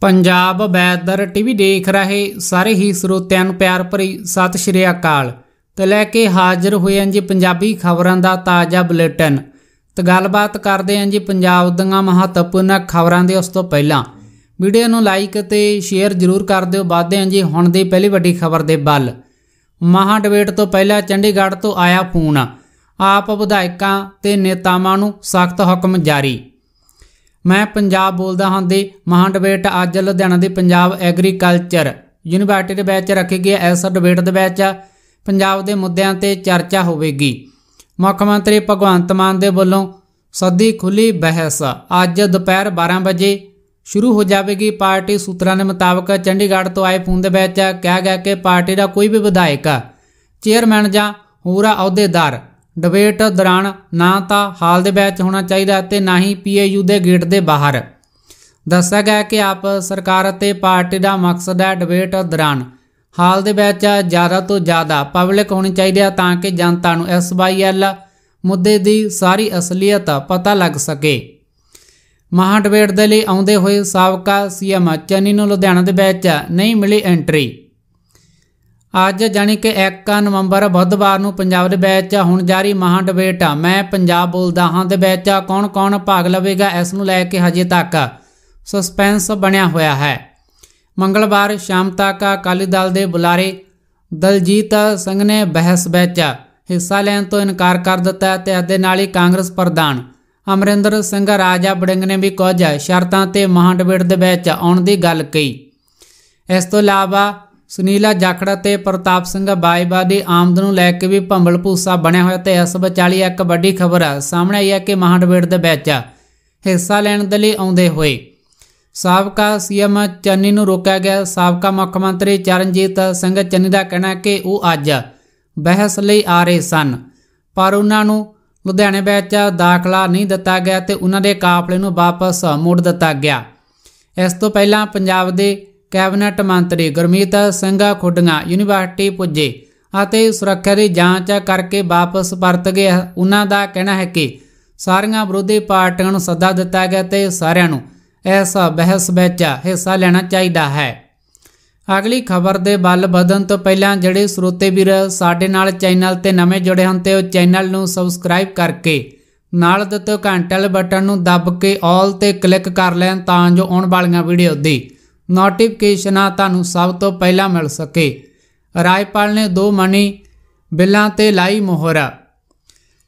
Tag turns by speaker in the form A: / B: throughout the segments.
A: Punjab weather TV ਦੇਖ ਰਹੇ ਸਾਰੇ ਹੀ ਸਰੋਤਿਆਂ ਨੂੰ ਪਿਆਰ ਭਰੀ ਸਤਿ ਸ਼੍ਰੀ ਅਕਾਲ ਤੇ ਲੈ ਕੇ ਹਾਜ਼ਰ ਹੋਏ ਹਾਂ ਜੀ ਪੰਜਾਬੀ ਖਬਰਾਂ ਦਾ ਤਾਜ਼ਾ ਬੁਲੇਟਿਨ ਤੇ ਗੱਲਬਾਤ ਕਰਦੇ ਹਾਂ ਜੀ ਪੰਜਾਬ ਦੀਆਂ ਮਹੱਤਵਪੂਰਨ ਖਬਰਾਂ ਦੇ ਉਸ ਤੋਂ ਪਹਿਲਾਂ ਵੀਡੀਓ ਨੂੰ ਲਾਈਕ ਤੇ ਸ਼ੇਅਰ ਜ਼ਰੂਰ ਕਰ ਦਿਓ ਵਾਧੇ ਹਾਂ ਜੀ ਹੁਣ ਦੀ ਪਹਿਲੀ ਵੱਡੀ ਖਬਰ ਦੇ ਵੱਲ ਮਹਾ ਡਿਬੇਟ ਤੋਂ ਪਹਿਲਾਂ ਚੰਡੀਗੜ੍ਹ ਤੋਂ ਆਇਆ ਫੋਨ ਆਪ ਵਿਧਾਇਕਾਂ ਤੇ ਨੇਤਾਵਾਂ ਨੂੰ ਸਖਤ ਹੁਕਮ ਜਾਰੀ ਮੈਂ ਪੰਜਾਬ ਬੋਲਦਾ ਹਾਂ ਦੇ ਮਹਾਂ ਡਿਬੇਟ ਅੱਜ ਲੁਧਿਆਣਾ ਦੇ ਪੰਜਾਬ ਐਗਰੀਕਲਚਰ ਯੂਨੀਵਰਸਿਟੀ ਦੇ ਵਿੱਚ ਰੱਖੀ ਗਈ ਐਸ ਡਿਬੇਟ ਦੇ ਵਿੱਚ ਪੰਜਾਬ ਦੇ ਮੁੱਦਿਆਂ ਤੇ ਚਰਚਾ ਹੋਵੇਗੀ ਮੁੱਖ ਮੰਤਰੀ ਭਗਵੰਤ ਮਾਨ ਦੇ ਵੱਲੋਂ ਸੱਦੀ ਖੁੱਲੀ ਬਹਿਸ ਅੱਜ ਦੁਪਹਿਰ 12 ਵਜੇ ਸ਼ੁਰੂ ਹੋ ਜਾਵੇਗੀ ਪਾਰਟੀ ਸੂਤਰਾਂ ਦੇ ਮੁਤਾਬਕ ਚੰਡੀਗੜ੍ਹ ਤੋਂ ਆਏ ਫੋਨ ਦੇ ਵਿੱਚ ਕਿਹਾ ਗਿਆ ਕਿ ਪਾਰਟੀ ਦਾ ਕੋਈ ਵੀ ਵਿਧਾਇਕ ਚੇਅਰਮੈਨ ਜਾਂ ਹੋਰ ਅਹੁਦੇਦਾਰ ਡਿਬੇਟ ਦੌਰਾਨ ਨਾ ਤਾਂ ਹਾਲ ਦੇ ਵਿੱਚ ਹੋਣਾ ਚਾਹੀਦਾ ਤੇ ਨਾ ਹੀ ਪੀਏਯੂ ਦੇ ਗੇਟ ਦੇ ਬਾਹਰ ਦੱਸਿਆ ਗਿਆ ਕਿ ਆਪ ਸਰਕਾਰ ਅਤੇ ਪਾਰਟੀ ਦਾ ਮਕਸਦ ਹੈ ਡਿਬੇਟ ਦੌਰਾਨ ਹਾਲ ਦੇ ਵਿੱਚ ਜ਼ਿਆਦਾ ਤੋਂ ਜ਼ਿਆਦਾ ਪਬਲਿਕ ਹੋਣੀ ਚਾਹੀਦੀ ਹੈ ਤਾਂ ਕਿ ਜਨਤਾ ਨੂੰ ਐਸਵਾਈਐਲ ਮੁੱਦੇ ਦੀ ਸਾਰੀ ਅਸਲੀਅਤ ਪਤਾ ਲੱਗ ਸਕੇ ਮਹਾ ਡਿਬੇਟ ਦੇ ਲਈ ਆਉਂਦੇ ਹੋਏ ਸਾਬਕਾ ਸੀਐਮ ਚੰਨੀ ਨੂੰ ਲੁਧਿਆਣਾ ਦੇ ਵਿੱਚ ਨਹੀਂ ਮਿਲੀ ਐਂਟਰੀ ਅੱਜ ਜਾਨੀ ਕਿ 1 ਨਵੰਬਰ ਬੁੱਧਵਾਰ ਨੂੰ ਪੰਜਾਬ ਦੇ ਵਿੱਚ ਹੁਣ ਜਾਰੀ ਮਹਾ ਡਿਬੇਟ ਮੈਂ ਪੰਜਾਬ ਬੋਲਦਾ ਹਾਂ ਦੇ ਵਿੱਚ ਕੌਣ-ਕੌਣ ਭਾਗ ਲਵੇਗਾ ਇਸ ਨੂੰ ਲੈ ਕੇ ਹਜੇ ਤੱਕ ਸਸਪੈਂਸ ਬਣਿਆ ਹੋਇਆ ਹੈ ਮੰਗਲਵਾਰ ਸ਼ਾਮ ਤੱਕ ਅਕਾਲੀ ਦਲ ਦੇ ਬੁਲਾਰੇ ਦਲਜੀਤ ਸਿੰਘ ਨੇ ਬਹਿਸ ਵਿੱਚ ਹਿੱਸਾ ਲੈਣ ਤੋਂ ਇਨਕਾਰ ਕਰ ਦਿੱਤਾ ਤੇ ਅਦੇ ਨਾਲ ਹੀ ਕਾਂਗਰਸ ਪ੍ਰਧਾਨ ਅਮਰਿੰਦਰ ਸਿੰਘ ਰਾਜਾ ਬੜਿੰਗ ਨੇ ਵੀ ਕੁਝ ਸ਼ਰਤਾਂ ਤੇ ਮਹਾ ਡਿਬੇਟ ਦੇ ਵਿੱਚ ਆਉਣ ਦੀ ਗੱਲ ਕਹੀ ਇਸ ਤੋਂ ਇਲਾਵਾ ਸੁਨੀਲਾ ਜਾਖੜਾ ਤੇ ਪ੍ਰਤਾਪ ਸਿੰਘ ਬਾਈਬਾ ਦੀ ਆਮਦ ਨੂੰ ਲੈ ਕੇ ਵੀ ਭੰਬਲ ਭੂਸਾ ਬਣਿਆ ਹੋਇਆ ਤੇ ਇਸ ਵਿਚਾਲੀ ਇੱਕ ਵੱਡੀ ਖਬਰ ਸਾਹਮਣੇ ਆਈ ਹੈ ਕਿ ਮਹਾਂਡਵੇੜ ਦੇ ਵਿੱਚ ਹਿੱਸਾ ਲੈਣ ਦੇ ਲਈ ਆਉਂਦੇ ਹੋਏ ਸਾਬਕਾ ਸੀਐਮ ਚੰਨੀ ਨੂੰ ਰੋਕਿਆ ਗਿਆ ਸਾਬਕਾ ਮੁੱਖ ਮੰਤਰੀ ਚਰਨਜੀਤ ਸਿੰਘ ਚੰਨੀ ਦਾ ਕਹਿਣਾ ਕਿ ਉਹ ਅੱਜ ਬਹਿਸ ਲਈ ਆ ਰਹੇ ਸਨ ਪਰ ਉਹਨਾਂ ਨੂੰ ਲੁਧਿਆਣੇ ਵਿੱਚ ਦਾਖਲਾ ਨਹੀਂ ਦਿੱਤਾ ਗਿਆ ਤੇ ਉਹਨਾਂ ਦੇ ਕਾਫਲੇ ਨੂੰ ਵਾਪਸ ਮੋੜ ਦਿੱਤਾ ਗਿਆ ਇਸ ਤੋਂ ਪਹਿਲਾਂ ਪੰਜਾਬ ਦੇ ਕੈਬਨਿਟ ਮੰਤਰੀ ਗੁਰਮੀਤ ਸਿੰਘਾ ਖੁੱਡੀਆਂ ਯੂਨੀਵਰਸਿਟੀ ਪੁੱਜੇ ਅਤੇ ਸੁਰੱਖਿਆ ਦੀ ਜਾਂਚ ਕਰਕੇ ਵਾਪਸ ਪਰਤ ਗਏ ਉਹਨਾਂ ਦਾ ਕਹਿਣਾ ਹੈ ਕਿ ਸਾਰੀਆਂ ਵਿਰੋਧੀ ਪਾਰਟੀਆਂ ਨੂੰ ਸੱਦਾ ਦਿੱਤਾ ਗਿਆ ਤੇ ਸਾਰਿਆਂ ਨੂੰ ਇਸ ਬਹਿਸ ਵਿੱਚ ਹਿੱਸਾ ਲੈਣਾ ਚਾਹੀਦਾ ਹੈ ਅਗਲੀ ਖਬਰ ਦੇ ਵੱਲ ਵਧਣ ਤੋਂ ਪਹਿਲਾਂ ਜਿਹੜੇ ਸਰੋਤੇ ਵੀਰ ਸਾਡੇ ਨਾਲ ਚੈਨਲ ਤੇ ਨਵੇਂ ਜੁੜੇ ਹਨ ਤੇ ਉਹ ਚੈਨਲ ਨੂੰ ਸਬਸਕ੍ਰਾਈਬ ਕਰਕੇ ਨਾਲ ਦਿੱਤੇ ਘੰਟੇ ਵਾਲੇ ਬਟਨ ਨੂੰ ਦੱਬ ਕੇ ਆਲ ਤੇ ਕਲਿੱਕ ਕਰ ਲੈਣ ਤਾਂ ਜੋ ਆਉਣ ਵਾਲੀਆਂ ਵੀਡੀਓ ਦੀ ਨੋਟੀਫਿਕੇਸ਼ਨਾਂ ਤੁਹਾਨੂੰ ਸਭ ਤੋਂ ਪਹਿਲਾਂ ਮਿਲ ਸਕੇ ਰਾਜਪਾਲ ਨੇ ਦੋ ਮਣੀ ਬਿੱਲਾਂ ਤੇ ਲਾਈ ਮੋਹਰ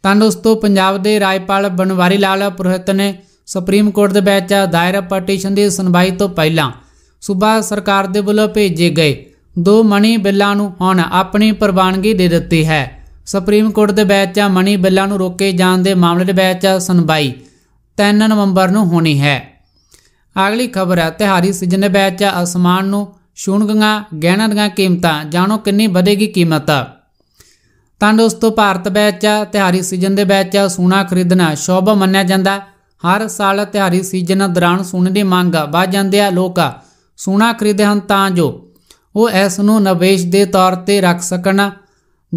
A: ਤਾਂ ਦੋਸਤੋ ਪੰਜਾਬ ਦੇ ਰਾਜਪਾਲ ਬਨਵਾਰੀ ਲਾਲ ਪ੍ਰੋਹਿਤ ਨੇ ਸੁਪਰੀਮ ਕੋਰਟ ਦੇ ਵਿੱਚ ਦਾਇਰ ਪਟੀਸ਼ਨ ਦੀ ਸੁਣਵਾਈ ਤੋਂ ਪਹਿਲਾਂ ਸੂਬਾ ਸਰਕਾਰ ਦੇ ਵੱਲੋਂ ਭੇਜੇ ਗਏ ਦੋ ਮਣੀ ਬਿੱਲਾਂ ਨੂੰ ਹੁਣ ਆਪਣੀ ਪ੍ਰਵਾਨਗੀ ਦੇ ਦਿੱਤੀ ਹੈ ਸੁਪਰੀਮ ਕੋਰਟ ਦੇ ਵਿੱਚ ਮਣੀ ਬਿੱਲਾਂ ਨੂੰ ਰੋਕੇ ਜਾਣ ਦੇ ਮਾਮਲੇ ਦੇ ਵਿੱਚ ਸੁਣਵਾਈ 3 ਨਵੰਬਰ ਨੂੰ ਹੋਣੀ ਹੈ ਅਗਲੀ ਖਬਰ ਹੈ ਤਿਹਾਰੀ ਸੀਜ਼ਨ ਵਿੱਚ ਅਸਮਾਨ ਨੂੰ ਛੂਣਗੀਆਂ ਗਹਿਣਾਂ ਦੀਆਂ ਕੀਮਤਾਂ ਜਾਣੋ ਕਿੰਨੀ ਵਧੇਗੀ ਕੀਮਤ ਤਾਂ ਦੋਸਤੋ ਭਾਰਤ ਵਿੱਚ ਤਿਹਾਰੀ ਸੀਜ਼ਨ ਦੇ ਵਿੱਚ ਸੋਨਾ ਖਰੀਦਣਾ ਸ਼ੁਭ ਮੰਨਿਆ ਜਾਂਦਾ ਹਰ ਸਾਲ ਤਿਹਾਰੀ ਸੀਜ਼ਨ ਦੌਰਾਨ ਸੋਨੇ ਦੀ ਮੰਗ ਵਧ ਜਾਂਦੀ ਹੈ ਲੋਕ ਸੋਨਾ ਖਰੀਦਦੇ ਹਨ ਤਾਂ ਜੋ ਉਹ ਇਸ ਨੂੰ ਨਿਵੇਸ਼ ਦੇ ਤੌਰ ਤੇ ਰੱਖ ਸਕਣ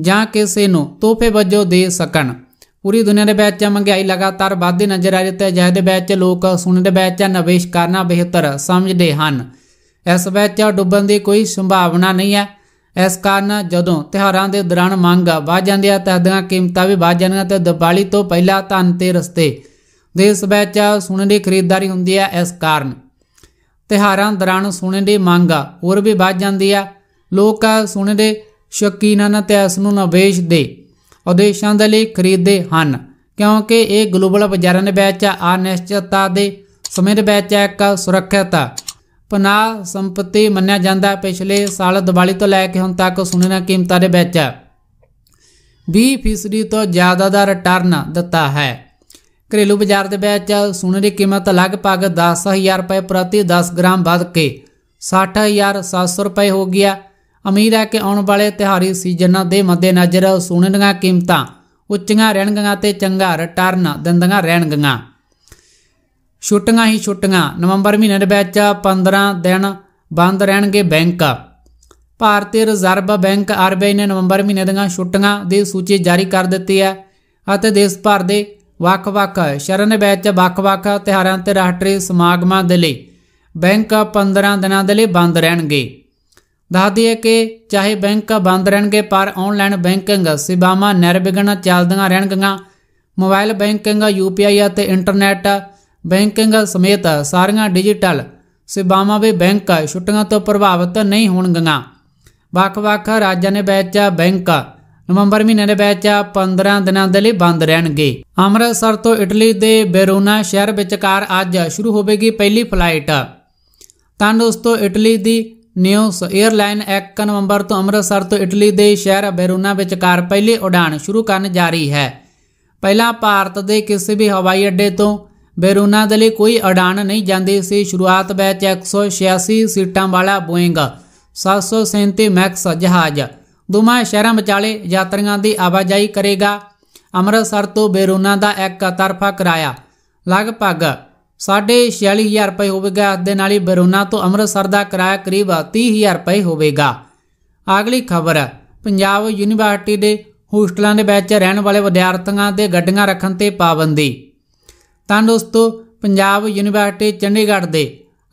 A: ਜਾਂ ਕਿਸੇ ਨੂੰ ਤੋਹਫੇ ਵਜੋਂ ਦੇ ਸਕਣ ਪੂਰੀ ਦੁਨੀਆ ਦੇ ਵਿੱਚ ਮਹਿੰਗਾਈ ਲਗਾਤਾਰ ਵਧਦੀ ਨਜ਼ਰ ਆ ਰਹੀ ਹੈ ਜਿਸ ਦੇ ਵਿੱਚ ਲੋਕ ਸੁਣਨ ਦੇ ਵਿੱਚ ਨਿਵੇਸ਼ ਕਰਨਾ ਬਿਹਤਰ ਸਮਝਦੇ ਹਨ ਇਸ ਵਿੱਚ ਡੁੱਬਣ ਦੀ ਕੋਈ ਸੰਭਾਵਨਾ ਨਹੀਂ ਹੈ ਇਸ ਕਾਰਨ ਜਦੋਂ ਤਿਹਾਰਾਂ ਦੇ ਦੌਰਾਨ ਮੰਗ ਵਧ ਜਾਂਦੀ ਹੈ ਤਾਂ ਦੀਆਂ ਕੀਮਤਾਂ ਵੀ ਵਧ ਜਾਂਦੀਆਂ ਤੇ ਦੀਵਾਲੀ ਤੋਂ ਪਹਿਲਾਂ ਧਨ ਤੇ ਰਸਤੇ ਦੇਸ਼ ਵਿੱਚ ਸੁਣਨ ਦੀ ਖਰੀਦਦਾਰੀ ਹੁੰਦੀ ਹੈ ਇਸ ਕਾਰਨ ਤਿਹਾਰਾਂ ਦੌਰਾਨ ਸੁਣਨ ਦੀ ਮੰਗ ਹੋਰ ਵੀ ਵਧ ਜਾਂਦੀ ਹੈ ਲੋਕ ਸੁਣਨ ਦੇ ਸ਼ੌਕੀਨਾਂ ਤੇ ਇਸ ਨੂੰ ਨਿਵੇਸ਼ ਦੇ ਉਦੇਸ਼ਾਂ ਦੇ ਲਈ ਖਰੀਦੇ ਹਨ ਕਿਉਂਕਿ ਇਹ ਗਲੋਬਲ ਬਾਜ਼ਾਰਾਂ ਦੇ ਵਿੱਚ ਅਨਿਸ਼ਚਿਤਤਾ ਦੇ ਸਮੇਂ ਦੇ ਵਿੱਚ ਇੱਕ ਸੁਰੱਖਿਅਤ ਪਨਾਹ ਸੰਪਤੀ ਮੰਨਿਆ ਜਾਂਦਾ ਪਿਛਲੇ ਸਾਲ ਦੀਵਾਲੀ ਤੋਂ ਲੈ ਕੇ ਹੁਣ ਤੱਕ ਨਾ ਕੀਮਤਾਂ ਦੇ ਵਿੱਚ 20% ਤੋਂ ਜ਼ਿਆਦਾ ਦਾ ਰਿਟਰਨ ਦਿੱਤਾ ਹੈ ਘਰੇਲੂ ਬਾਜ਼ਾਰ ਦੇ ਵਿੱਚ ਸੋਨੇ ਦੀ ਕੀਮਤ ਲਗਭਗ 10000 ਰੁਪਏ ਪ੍ਰਤੀ 10 ਗ੍ਰਾਮ ਵੱਧ ਕੇ 60700 ਰੁਪਏ ਹੋ ਗਿਆ ਉਮੀਦ ਹੈ ਕਿ ਆਉਣ ਵਾਲੇ ਤਿਹਾਰੀ ਸੀਜ਼ਨਾਂ ਦੇ ਮੱਦੇਨਜ਼ਰ ਸੋਨੇ ਦੀਆਂ ਕੀਮਤਾਂ ਉੱਚੀਆਂ ਰਹਿਣਗੀਆਂ ਤੇ ਚੰਗਾ ਰਿਟਰਨ ਦਿੰਦੀਆਂ ਰਹਿਣਗੀਆਂ ਛੁੱਟੀਆਂ ਹੀ ਛੁੱਟੀਆਂ ਨਵੰਬਰ ਮਹੀਨੇ ਦੇ ਵਿੱਚ 15 ਦਿਨ ਬੰਦ ਰਹਿਣਗੇ ਬੈਂਕ ਭਾਰਤੀ ਰਿਜ਼ਰਵ ਬੈਂਕ ਆਰਬੀਆਈ ਨੇ ਨਵੰਬਰ ਮਹੀਨੇ ਦੀਆਂ ਛੁੱਟੀਆਂ ਦੀ ਸੂਚੀ ਜਾਰੀ ਕਰ ਦਿੱਤੀ ਹੈ ਅਤੇ ਦੇਸ਼ ਭਰ ਦੇ ਵੱਖ-ਵੱਖ ਸ਼ਹਿਰਾਂ ਦੇ ਵਿੱਚ ਵੱਖ-ਵੱਖ ਤਿਹਾਰਾਂ ਤੇ ਰਾਸ਼ਟਰੀ ਸਮਾਗਮਾਂ ਦੇ ਲਈ ਬੈਂਕ 15 ਦਿਨਾਂ ਦੇ ਲਈ ਬੰਦ ਰਹਿਣਗੇ ਦੱਸ ਦਈਏ ਕਿ ਚਾਹੇ ਬੈਂਕ ਬੰਦ ਰਹਿਣਗੇ ਪਰ ਆਨਲਾਈਨ ਬੈਂਕਿੰਗ ਸੇਵਾਵਾਂ ਨਿਰਵਿਘਨ ਚੱਲਦੀਆਂ ਰਹਿਣਗੀਆਂ ਮੋਬਾਈਲ ਬੈਂਕਿੰਗ ਯੂਪੀਆਈ ਅਤੇ ਇੰਟਰਨੈਟ ਬੈਂਕਿੰਗ ਸਮੇਤ ਸਾਰੀਆਂ ਡਿਜੀਟਲ ਸੇਵਾਵਾਂ ਵੀ ਬੈਂਕ ਛੁੱਟੀਆਂ ਤੋਂ ਪ੍ਰਭਾਵਿਤ ਨਹੀਂ ਹੋਣਗੀਆਂ ਵੱਖ-ਵੱਖ ਰਾਜਾਂ ਦੇ ਵਿੱਚ ਬੈਂਕ ਨਵੰਬਰ ਮਹੀਨੇ ਦੇ ਵਿੱਚ 15 ਦਿਨਾਂ ਦੇ ਲਈ ਬੰਦ ਰਹਿਣਗੇ ਅੰਮ੍ਰਿਤਸਰ ਤੋਂ ਇਟਲੀ ਦੇ ਬੇਰੋਨਾ ਸ਼ਹਿਰ ਵਿੱਚਕਾਰ ਅੱਜ ਸ਼ੁਰੂ ਹੋਵੇਗੀ ਪਹਿਲੀ ਫਲਾਈਟ ਤਾਂ ਦੋਸਤੋ ਇਟਲੀ ਦੀ ਨਿਊਸ 에ਅਰਲਾਈਨ 1 ਨਵੰਬਰ ਤੋਂ ਅੰਮ੍ਰਿਤਸਰ ਤੋਂ ਇਟਲੀ ਦੇ ਸ਼ਹਿਰ ਬੈਰੂਨਾ ਕਾਰ ਪਹਿਲੀ ਉਡਾਣ ਸ਼ੁਰੂ ਕਰਨ ਜਾ ਰਹੀ ਹੈ ਪਹਿਲਾਂ ਭਾਰਤ ਦੇ ਕਿਸੇ ਵੀ ਹਵਾਈ ਅੱਡੇ ਤੋਂ ਬੈਰੂਨਾ ਦੇ ਲਈ ਕੋਈ ਉਡਾਣ ਨਹੀਂ ਜਾਂਦੀ ਸੀ ਸ਼ੁਰੂਆਤ ਵਿੱਚ 186 ਸੀਟਾਂ ਵਾਲਾ ਬੋਇੰਗ 737 ਮੈਕਸ ਜਹਾਜ਼ ਦੋਵਾਂ ਸ਼ਹਿਰਾਂ ਵਿਚਾਲੇ ਯਾਤਰੀਆਂ ਦੀ ਆਵਾਜਾਈ ਕਰੇਗਾ ਅੰਮ੍ਰਿਤਸਰ ਤੋਂ ਬੈਰੂਨਾ ਦਾ ਇੱਕ ਤਰਫਾ ਕਿਰਾਇਆ ਲਗਭਗ 46000 ਰੁਪਏ ਹੋਵੇਗਾ ਇਸ ਦੇ ਨਾਲ ਹੀ ਬਰੋਨਾ ਤੋਂ ਅੰਮ੍ਰਿਤਸਰ ਦਾ ਕਿਰਾਇਆ ਕਰੀਬ 30000 ਰੁਪਏ ਹੋਵੇਗਾ ਅਗਲੀ ਖਬਰ ਪੰਜਾਬ ਯੂਨੀਵਰਸਿਟੀ ਦੇ ਹੋਸਟਲਾਂ ਦੇ ਵਿੱਚ ਰਹਿਣ ਵਾਲੇ ਵਿਦਿਆਰਥੀਆਂ ਦੇ ਗੱਡੀਆਂ ਰੱਖਣ ਤੇ ਪਾਬੰਦੀ ਤਾਂ ਦੋਸਤੋ ਪੰਜਾਬ ਯੂਨੀਵਰਸਿਟੀ ਚੰਡੀਗੜ੍ਹ ਦੇ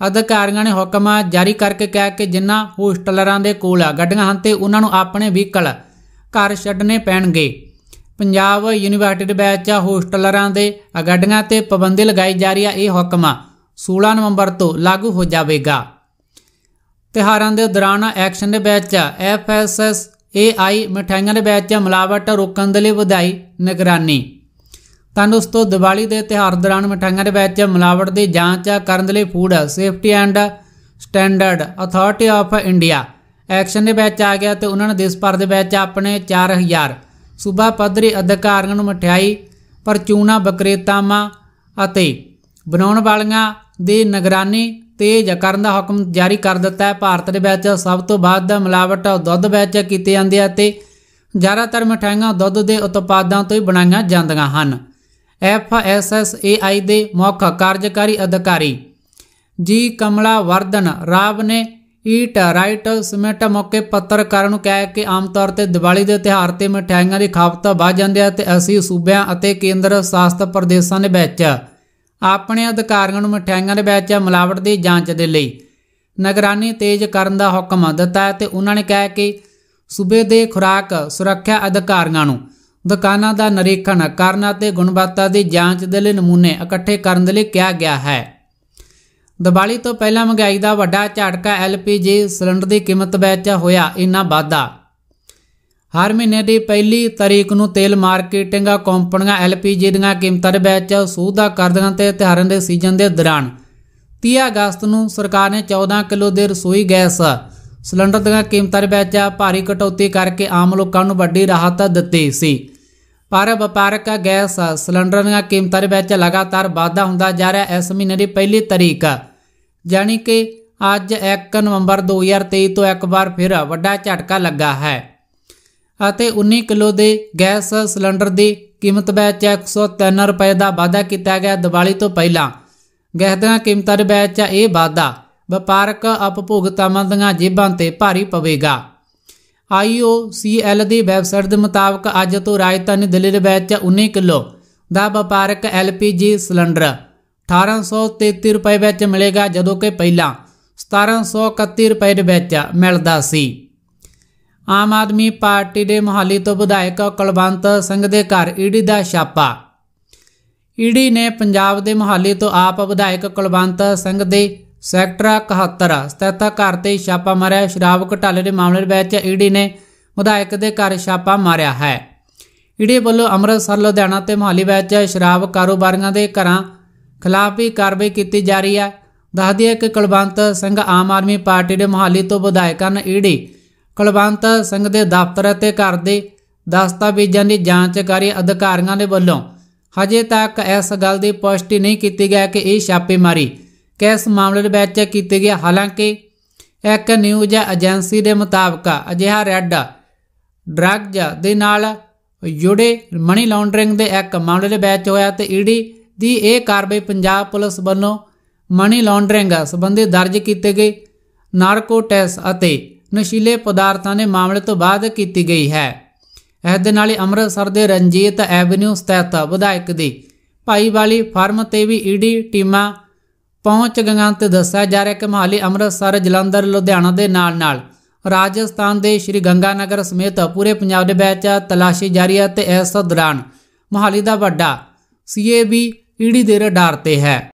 A: ਅਧਿਕਾਰੀਆਂ ਨੇ ਹੁਕਮ ਜਾਰੀ ਕਰਕੇ ਕਿਹਾ ਕਿ ਜਿਨ੍ਹਾਂ ਹੋਸਟਲਰਾਂ ਦੇ ਕੋਲ ਗੱਡੀਆਂ ਹਨ ਤੇ ਉਹਨਾਂ ਨੂੰ ਆਪਣੇ ਵਹੀਕਲ ਘਰ ਛੱਡਨੇ ਪੈਣਗੇ ਪੰਜਾਬ ਯੂਨੀਵਰਸਿਟੀ ਬੈਚ ਜਾਂ ਹੋਸਟਲਰਾਂ ਦੇ ਅਗੱਡੀਆਂ ਤੇ ਪਾਬੰਦੀ ਲਗਾਈ ਜਾ ਰਹੀ ਹੈ ਇਹ ਹੁਕਮ 16 ਨਵੰਬਰ ਤੋਂ ਲਾਗੂ ਹੋ ਜਾਵੇਗਾ ਤਿਹਾਰਾਂ ਦੇ ਦੌਰਾਨ ਐਕਸ਼ਨ ਦੇ ਬੈਚ ਐਫਐਸਐਸ ਏਆਈ ਮਠਾਈਆਂ ਦੇ ਬੈਚ ਮਿਲਾਵਟ ਰੋਕਣ ਦੇ ਲਈ ਵਧਾਈ ਨਿਗਰਾਨੀ ਤਾਂ ਦੋਸਤੋ ਦੀਵਾਲੀ ਦੇ ਤਿਹਾਰ ਦੌਰਾਨ ਮਠਾਈਆਂ ਦੇ ਵਿੱਚ ਮਿਲਾਵਟ ਦੀ ਜਾਂਚ ਕਰਨ ਦੇ ਲਈ food safety and standard authority of India action ਦੇ ਵਿੱਚ ਆ ਗਿਆ ਤੇ ਉਹਨਾਂ ਨੇ ਦੇਸ਼ ਭਰ ਦੇ ਵਿੱਚ ਆਪਣੇ 4000 ਸੂਬਾ ਪੱਧਰੀ ਅਧਿਕਾਰੀਆਂ ਨੂੰ ਮਠਿਆਈ ਪਰ ਚੂਨਾ ਬਕਰੇਤਾਮਾ ਅਤੇ ਬਣਾਉਣ ਵਾਲੀਆਂ ਦੇ ਨਿਗਰਾਨੀ ਤੇਜ਼ ਕਰਨ ਦਾ ਹੁਕਮ ਜਾਰੀ ਕਰ ਦਿੱਤਾ ਹੈ ਭਾਰਤ ਦੇ ਵਿੱਚ ਸਭ ਤੋਂ ਵੱਧ ਮਿਲਾਵਟ ਦੁੱਧ ਵਿੱਚ ਕੀਤੀ ਜਾਂਦੀ ਹੈ ਤੇ ਜ਼ਿਆਦਾਤਰ ਮਠਿਆਈਆਂ ਦੁੱਧ ਦੇ ਉਤਪਾਦਾਂ ਤੋਂ ਹੀ ਬਣਾਈਆਂ ਜਾਂਦੀਆਂ ਹਨ F S S A I ਦੇ ਮੁੱਖ ਕਾਰਜਕਾਰੀ ਅਧਿਕਾਰੀ ਜੀ ਕਮਲਾ ਵਰਦਨ ਰਾਵ ਨੇ ਈਟ ਰਾਈਟ ਸਮੇਟਾ ਮੌਕੇ ਪੱਤਰਕਾਰਾਂ ਨੂੰ ਕਿਹਾ ਕਿ ਆਮ ਤੌਰ ਤੇ ਦੀਵਾਲੀ ਦੇ ਤਿਹਾਰ ਤੇ ਮਠਿਆਈਆਂ ਦੀ ਖਾਪਤਾ ਵੱਧ ਜਾਂਦੀ ਹੈ ਤੇ ਅਸੀਂ ਸੂਬਿਆਂ ਅਤੇ ਕੇਂਦਰ ਸ਼ਾਸਤ ਪ੍ਰਦੇਸ਼ਾਂ ਦੇ ਵਿੱਚ ਆਪਣੇ ਅਧਿਕਾਰੀਆਂ ਨੂੰ ਮਠਿਆਈਆਂ ਦੇ ਵਿੱਚ ਮਿਲਾਵਟ ਦੀ ਜਾਂਚ ਦੇ ਲਈ ਨਿਗਰਾਨੀ ਤੇਜ਼ ਕਰਨ ਦਾ ਹੁਕਮ ਦਿੱਤਾ ਹੈ ਤੇ ਉਹਨਾਂ ਨੇ ਕਿਹਾ ਕਿ ਸੂਬੇ ਦੇ ਖੁਰਾਕ ਸੁਰੱਖਿਆ ਅਧਿਕਾਰੀਆਂ ਨੂੰ ਦੁਕਾਨਾਂ ਦਾ ਨਿਰੀਖਣ ਕਰਨ ਅਤੇ ਗੁਣਵੱਤਾ ਦੀ ਜਾਂਚ ਦੇ ਲਈ ਨਮੂਨੇ ਇਕੱਠੇ ਕਰਨ ਦੇ ਲਈ ਕਿਹਾ ਗਿਆ ਹੈ ਦੀਵਾਲੀ ਤੋਂ ਪਹਿਲਾਂ ਮਹਿੰਗਾਈ ਦਾ ਵੱਡਾ ਝਟਕਾ ਐਲਪੀਜੀ ਸਿਲੰਡਰ ਦੀ ਕੀਮਤ ਵਿੱਚ ਹੋਇਆ ਇੰਨਾ ਵਾਧਾ ਹਰ ਮਹੀਨੇ ਦੀ ਪਹਿਲੀ ਤਾਰੀਖ ਨੂੰ ਤੇਲ ਮਾਰਕੀਟਿੰਗ ਕੰਪਨੀਆਂ ਐਲਪੀਜੀ ਦੀਆਂ ਕੀਮਤਾਂ ਦੇ ਵਿੱਚ ਸੂਧਾ ਕਰਦੀਆਂ ਤੇ ਤਿਹਾਰਾਂ ਦੇ ਸੀਜ਼ਨ ਦੇ ਦੌਰਾਨ 30 ਅਗਸਤ ਨੂੰ ਸਰਕਾਰ ਨੇ 14 ਕਿਲੋ ਦੇ ਰਸੋਈ ਗੈਸ ਸਿਲੰਡਰ ਦੀਆਂ ਕੀਮਤਾਂ ਦੇ ਵਿੱਚ ਭਾਰੀ ਕਟੌਤੀ ਕਰਕੇ ਆਮ ਲੋਕਾਂ ਨੂੰ ਵੱਡੀ ਰਾਹਤ ਦਿੱਤੀ ਸੀ ਪਰ ਵਪਾਰਕ ਗੈਸ ਸਿਲੰਡਰ ਦੀਆਂ ਕੀਮਤਾਂ ਦੇ ਵਿੱਚ ਲਗਾਤਾਰ ਵਾਧਾ ਹੁੰਦਾ ਜਾ ਰਿਹਾ ਇਸ ਮਹੀਨੇ ਦੀ ਪਹਿਲੀ ਤਾਰੀਖ ਯਾਨੀ ਕਿ ਅੱਜ 1 ਨਵੰਬਰ 2023 ਤੋਂ ਇੱਕ ਵਾਰ ਫਿਰ ਵੱਡਾ ਝਟਕਾ ਲੱਗਾ ਹੈ ਅਤੇ 19 ਕਿਲੋ ਦੇ ਗੈਸ ਸਿਲੰਡਰ ਦੀ ਕੀਮਤ ਵਿੱਚ 103 ਰੁਪਏ ਦਾ ਵਾਧਾ ਕੀਤਾ ਗਿਆ ਦੀਵਾਲੀ ਤੋਂ ਪਹਿਲਾਂ ਗੈਸ ਦੀਆਂ ਕੀਮਤਾਂ ਦੇ ਵਿੱਚ ਇਹ ਵਾਧਾ ਵਪਾਰਕ ਉਪਭੋਗਤਾਵਾਂ ਦੀਆਂ ਜੇਬਾਂ ਤੇ ਭਾਰੀ ਪਵੇਗਾ IOCL ਦੀ ਵੈਬਸਾਈਟ ਦੇ ਮੁਤਾਬਕ ਅੱਜ ਤੋਂ ਰਾਜਧਾਨੀ ਦਿੱਲੀ ਦੇ ਵਿੱਚ 19 ਕਿਲੋ ਦਾ ਵਪਾਰਕ LPG ਸਿਲੰਡਰ 1833 ਰੁਪਏ ਵਿੱਚ ਮਿਲੇਗਾ ਜਦੋਂ ਕਿ ਪਹਿਲਾਂ 1731 ਰੁਪਏ ਦੇ ਵਿੱਚ ਮਿਲਦਾ ਸੀ ਆਮ ਆਦਮੀ ਪਾਰਟੀ ਦੇ ਮੁਹਾਲੀ ਤੋਂ ਵਿਧਾਇਕ ਕੁਲਵੰਤ ਸਿੰਘ ਦੇ ਘਰ ਈਡੀ ਦਾ ਛਾਪਾ ਈਡੀ ਨੇ ਪੰਜਾਬ ਦੇ ਮੁਹਾਲੀ ਤੋਂ ਆਪ ਵਿਧਾਇਕ ਕੁਲਵੰਤ ਸਿੰਘ ਦੇ ਸੈਕਟਰ 71 ਸਥਿਤ ਘਰ ਤੇ ਛਾਪਾ ਮਾਰਿਆ ਸ਼ਰਾਬ ਘਟਾਲੇ ਦੇ ਮਾਮਲੇ ਦੇ ਵਿੱਚ ਈਡੀ ਨੇ ਵਿਧਾਇਕ ਦੇ ਘਰ ਛਾਪਾ ਮਾਰਿਆ ਹੈ ਈਡੀ ਵੱਲੋਂ ਅੰਮ੍ਰਿਤਸਰ ਲੁਧਿਆਣਾ ਤੇ ਮੁਹਾਲੀ ਵਿੱਚ ਸ਼ਰਾਬ ਕਾਰੋਬਾਰੀਆਂ ਦੇ ਘਰਾਂ ਖਿਲਾਫ ਵੀ ਕਾਰਵਾਈ ਕੀਤੀ ਜਾ ਰਹੀ ਹੈ ਦੱਸਦੀ ਹੈ ਕਿ ਕੁਲਵੰਤ ਸਿੰਘ ਆਮ ਆਦਮੀ ਪਾਰਟੀ ਦੇ ਮੁਹਾਲੀ ਤੋਂ ਵਿਧਾਇਕ ਹਨ ਈੜੀ ਕੁਲਵੰਤ ਸਿੰਘ ਦੇ ਦਫ਼ਤਰ ਅਤੇ ਘਰ ਦੇ ਦਸਤਾਵੇਜ਼ਾਂ ਦੀ ਜਾਂਚ ਕਰੀ ਅਧਿਕਾਰੀਆਂ ਦੇ ਵੱਲੋਂ ਹਜੇ ਤੱਕ ਇਸ ਗੱਲ ਦੀ ਪੁਸ਼ਟੀ ਨਹੀਂ ਕੀਤੀ ਗਈ ਕਿ ਇਹ ਛਾਪੇਮਾਰੀ ਕਿਸ ਮਾਮਲੇ ਦੇ ਵਿੱਚ ਕੀਤੀ ਗਈ ਹਾਲਾਂਕਿ ਇੱਕ ਨਿਊਜ਼ ਏਜੰਸੀ ਦੇ ਮੁਤਾਬਕ ਅਜਿਹਾ ਰੈੱਡ ਡਰੱਗ ਦੇ ਨਾਲ ਜੁੜੇ ਮਨੀ ਲਾਂਡਰਿੰਗ ਦੇ ਇੱਕ ਮਾਮਲੇ ਦੇ ਵਿੱਚ ਹੋਇਆ ਤੇ ਈਡੀ ਦੀ ਇਹ ਕਾਰਵਾਈ ਪੰਜਾਬ ਪੁਲਿਸ ਵੱਲੋਂ ਮਨੀ ਲਾਂਡਰਿੰਗ ਸੰਬੰਧੀ ਦਰਜ ਕੀਤੇ ਗਏ ਨਾਰਕੋਟੈਸ ਅਤੇ ਨਸ਼ੀਲੇ ਪਦਾਰਥਾਂ ਦੇ ਮਾਮਲੇ ਤੋਂ ਬਾਅਦ ਕੀਤੀ ਗਈ ਹੈ ਇਸ ਦੇ ਨਾਲ ਹੀ ਅੰਮ੍ਰਿਤਸਰ ਦੇ ਰਣਜੀਤ ਐਵਨਿਊ ਸਥਿਤ ਵਿਧਾਇਕ ਦੀ ਭਾਈਵਾਲੀ ਫਾਰਮ ਤੇ ਵੀ ਈਡੀ ਟੀਮਾਂ ਪਹੁੰਚ ਗਈਆਂ ਤੇ ਦੱਸਿਆ ਜਾ ਰਿਹਾ ਕਿ ਮਹਾਲੀ ਅੰਮ੍ਰਿਤਸਰ ਜਲੰਧਰ ਲੁਧਿਆਣਾ ਦੇ ਨਾਲ-ਨਾਲ ਰਾਜਸਥਾਨ ਦੇ ਸ਼੍ਰੀ ਗੰਗਾਨਗਰ ਸਮੇਤ ਪੂਰੇ ਪੰਜਾਬ ਦੇ ਵਿੱਚ ਤਲਾਸ਼ੀ ਜਾਰੀ ਹੈ ਤੇ ਇਸ ਦੌਰਾਨ ਮਹਾਲੀ ਦਾ ਵੱਡਾ ਸੀਏਬੀ ਈੜੀ ਦੇਰ ਡਾਰਤੇ ਹੈ